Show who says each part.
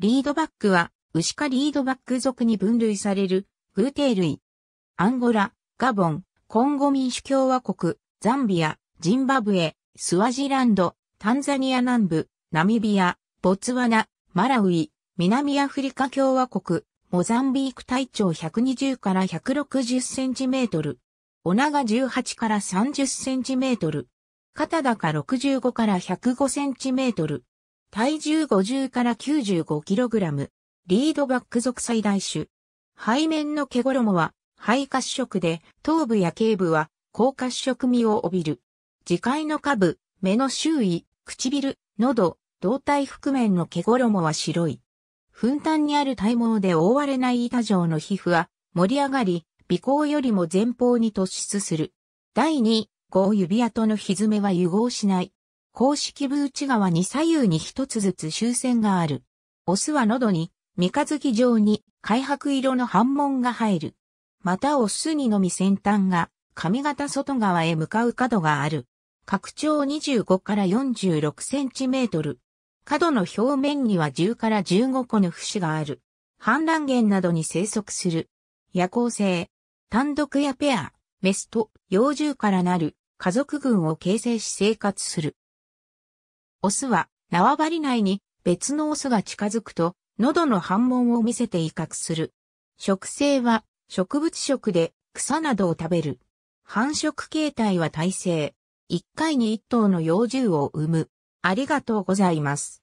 Speaker 1: リードバックは、牛科リードバック属に分類される、偶蹄類。
Speaker 2: アンゴラ、ガボン、コンゴ民主共和国、ザンビア、ジンバブエ、スワジランド、タンザニア南部、ナミビア、ボツワナ、マラウイ、南アフリカ共和国、モザンビーク体長120から160センチメートル。おガ18から30センチメートル。肩高65から105センチメートル。体重50から95キログラム。リードバック属最大種。背面の毛衣は、肺褐色で、頭部や頸部は、高褐色味を帯びる。磁界の下部、目の周囲、唇、喉、胴体覆面の毛衣は白い。粉端にある体毛で覆われない板状の皮膚は、盛り上がり、鼻孔よりも前方に突出する。第2、5指跡の蹄は融合しない。公式部内側に左右に一つずつ終戦がある。オスは喉に、三日月状に、開白色の反紋が入る。またオスにのみ先端が、髪型外側へ向かう角がある。拡張25から46センチメートル。角の表面には10から15個の節がある。反乱源などに生息する。夜行性。単独やペア、メスと幼獣からなる家族群を形成し生活する。オスは縄張り内に別のオスが近づくと、喉の反問を見せて威嚇する。食性は植物食で草などを食べる。繁殖形態は耐性。一回に一
Speaker 1: 頭の幼獣を産む。ありがとうございます。